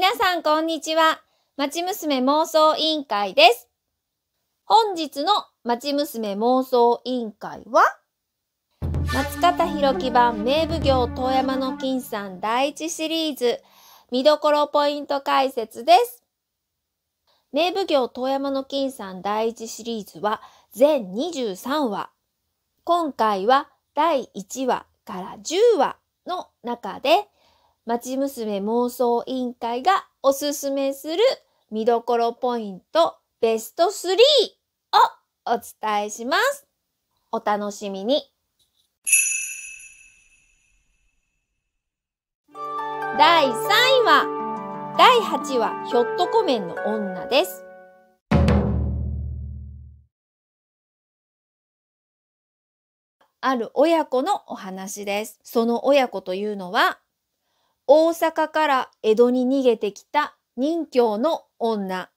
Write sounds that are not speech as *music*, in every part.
皆さんこんにちは。町娘妄想委員会です。本日の町娘妄想委員会は、松方弘樹版名奉行遠山の金さん第一シリーズ、見どころポイント解説です。名奉行遠山の金さん第一シリーズは全23話。今回は第1話から10話の中で、町娘妄想委員会がおすすめする見どころポイントベスト3をお伝えします。お楽しみに。第3位は、第8話、ひょっとこ面の女です。ある親子のお話です。その親子というのは、大阪から江戸に逃げてきた任教の女。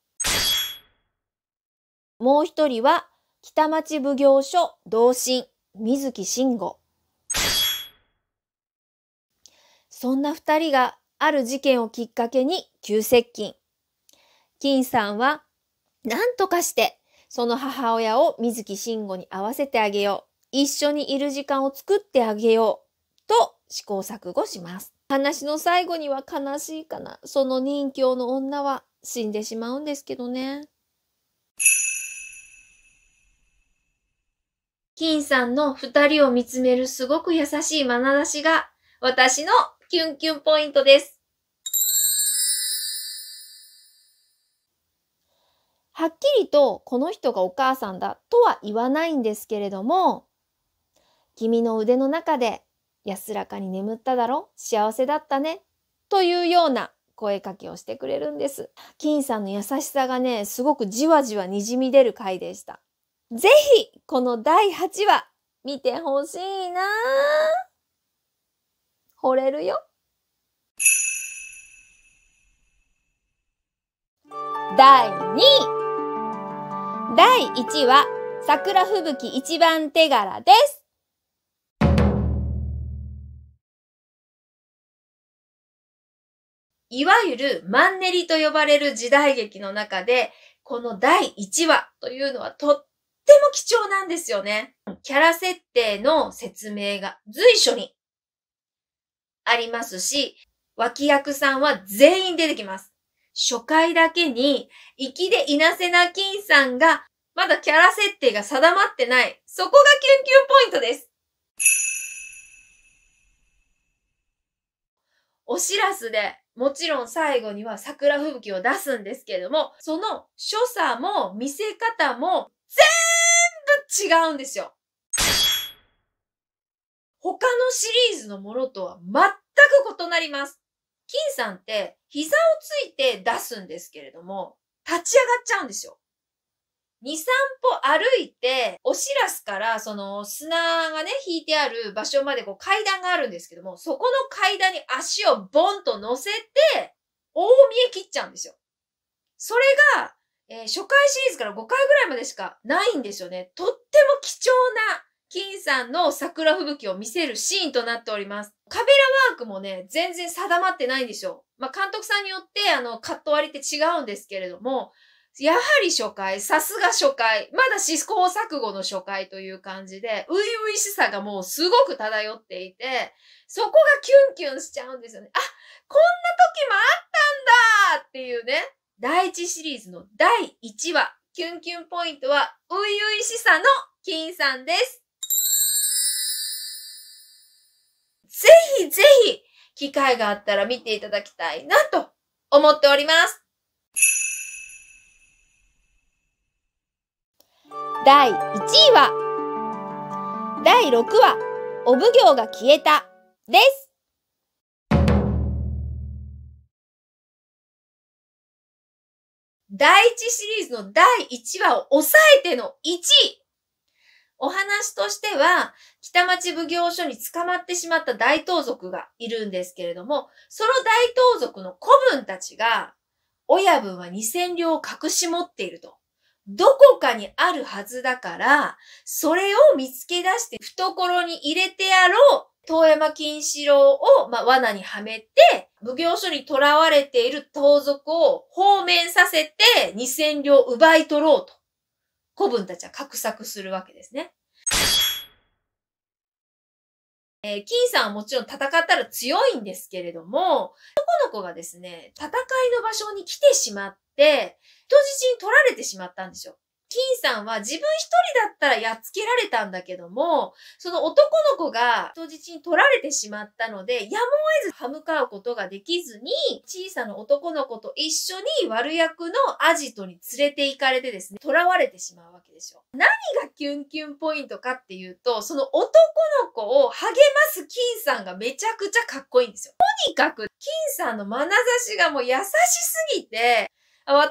もう一人は北町奉行所同心水木慎吾。そんな二人がある事件をきっかけに急接近。金さんは何とかしてその母親を水木慎吾に会わせてあげよう。一緒にいる時間を作ってあげよう。と試行錯誤します。話の最後には悲しいかな。その任侠の女は死んでしまうんですけどね。金さんの二人を見つめるすごく優しい眼差しが私のキュンキュンポイントです。はっきりとこの人がお母さんだとは言わないんですけれども、君の腕の中で安らかに眠っただろ幸せだったねというような声かけをしてくれるんです。金さんの優しさがね、すごくじわじわにじみ出る回でした。ぜひ、この第8話、見てほしいな惚れるよ。第2位。第1話、桜吹雪一番手柄です。いわゆるマンネリと呼ばれる時代劇の中で、この第1話というのはとっても貴重なんですよね。キャラ設定の説明が随所にありますし、脇役さんは全員出てきます。初回だけに、粋で稲瀬な金さんが、まだキャラ設定が定まってない。そこがキュンキュンポイントです。おしらすでもちろん最後には桜吹雪を出すんですけれども、その所作も見せ方も全部違うんですよ。他のシリーズのものとは全く異なります。金さんって膝をついて出すんですけれども、立ち上がっちゃうんですよ。2、3歩歩いて、おしらすからその砂がね、引いてある場所までこう階段があるんですけども、そこの階段に足をボンと乗せて、大見え切っちゃうんですよ。それが、えー、初回シリーズから5回ぐらいまでしかないんですよね。とっても貴重な金さんの桜吹雪を見せるシーンとなっております。カメラワークもね、全然定まってないんですよ。まあ、監督さんによって、あの、カット割りって違うんですけれども、やはり初回、さすが初回、まだ試行錯誤の初回という感じで、ういういしさがもうすごく漂っていて、そこがキュンキュンしちゃうんですよね。あ、こんな時もあったんだっていうね、第1シリーズの第1話、キュンキュンポイントは、ういういしさの金さんです。ぜひぜひ、機会があったら見ていただきたいなと思っております。第1位は、第6話、お奉行が消えた、です。第1シリーズの第1話を抑えての1位お話としては、北町奉行所に捕まってしまった大盗賊がいるんですけれども、その大盗賊の子分たちが、親分は2000両を隠し持っていると。どこかにあるはずだから、それを見つけ出して懐に入れてやろう。遠山金四郎を、まあ、罠にはめて、奉行所に囚われている盗賊を放免させて、二千両奪い取ろうと。古文たちは画策するわけですね。えー、金さんはもちろん戦ったら強いんですけれども、男の子がですね、戦いの場所に来てしまって、人質に取られてしまったんですよ。金さんは自分一人だったらやっつけられたんだけども、その男の子が人質に取られてしまったので、やむを得ず歯向かうことができずに、小さな男の子と一緒に悪役のアジトに連れて行かれてですね、囚われてしまうわけでしょ。何がキュンキュンポイントかっていうと、その男の子を励ます金さんがめちゃくちゃかっこいいんですよ。とにかく、金さんの眼差しがもう優しすぎて、私も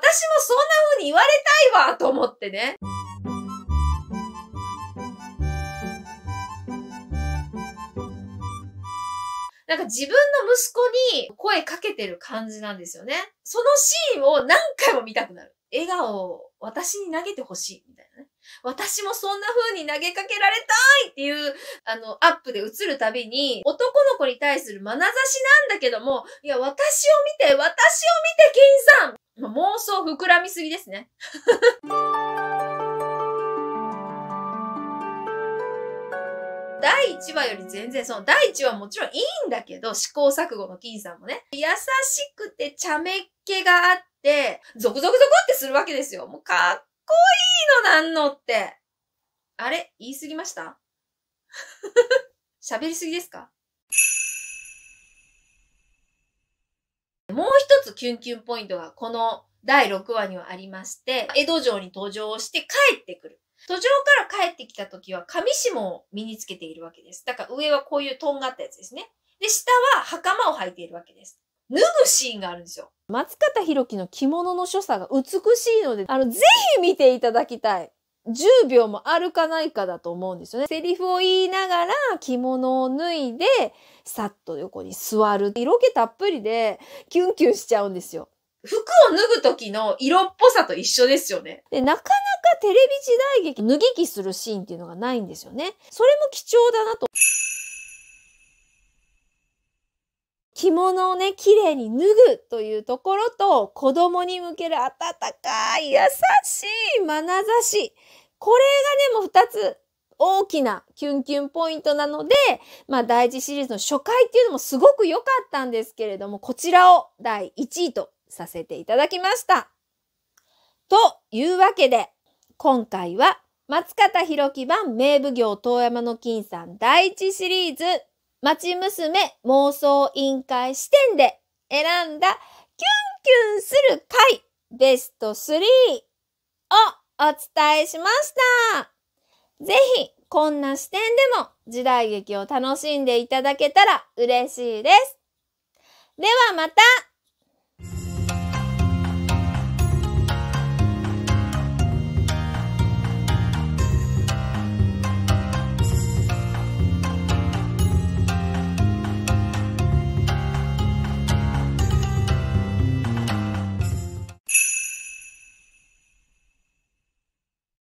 そんな風に言われたいわと思ってね。なんか自分の息子に声かけてる感じなんですよね。そのシーンを何回も見たくなる。笑顔を私に投げてほしいみたいなね。私もそんな風に投げかけられたいっていう、あの、アップで映るたびに、男の子に対する眼差しなんだけども、いや、私を見て、私を見て、ンさん妄想膨らみすぎですね。*laughs* 第1話より全然、その第1話もちろんいいんだけど、試行錯誤の金さんもね。優しくて茶目っ気があって、ゾクゾクゾクってするわけですよ。もうかっこいいのなんのって。あれ言いすぎました *laughs* 喋りすぎですかもう一つキュンキュンポイントがこの第6話にはありまして、江戸城に登場して帰ってくる。途上から帰ってきた時は上下を身につけているわけです。だから上はこういうとんがったやつですね。で、下は袴を履いているわけです。脱ぐシーンがあるんですよ。松方弘樹の着物の所作が美しいので、あの、ぜひ見ていただきたい。10秒も歩かないかだと思うんですよね。セリフを言いながら着物を脱いで、さっと横に座る。色気たっぷりで、キュンキュンしちゃうんですよ。服を脱ぐ時の色っぽさと一緒ですよね。で、なかなかテレビ時代劇、脱ぎ着するシーンっていうのがないんですよね。それも貴重だなと。着物をね、綺麗に脱ぐというところと、子供に向ける温かい、優しい眼差し。これがね、もう二つ大きなキュンキュンポイントなので、まあ第一シリーズの初回っていうのもすごく良かったんですけれども、こちらを第1位とさせていただきました。というわけで、今回は松方弘樹版名奉行遠山の金さん第1シリーズ町娘妄想委員会視点で選んだキュンキュンする回ベスト3をお伝えしました。ぜひ、こんな視点でも時代劇を楽しんでいただけたら嬉しいです。ではまた